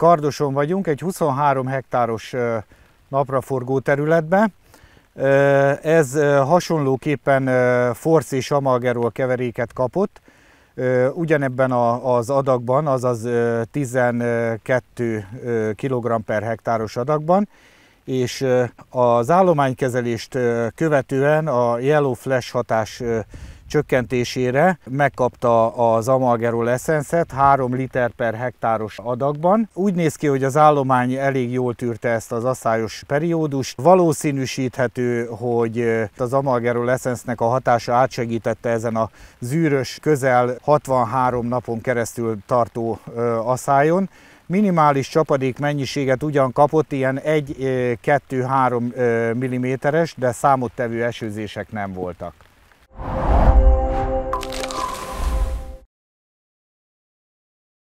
Kardoson vagyunk, egy 23 hektáros napraforgó területben. Ez hasonlóképpen forsz és amalgerol keveréket kapott, ugyanebben az adagban, azaz 12 kg per hektáros adagban, és az állománykezelést követően a yellow flash hatás csökkentésére megkapta az Amalgerol eszenszet 3 liter per hektáros adagban. Úgy néz ki, hogy az állomány elég jól tűrte ezt az asszályos periódust. Valószínűsíthető, hogy az Amalgerol eszensznek a hatása átsegítette ezen a zűrös, közel 63 napon keresztül tartó aszályon minimális csapadék mennyiséget ugyan kapott, ilyen 1-2-3 mm-es, de számottevő esőzések nem voltak.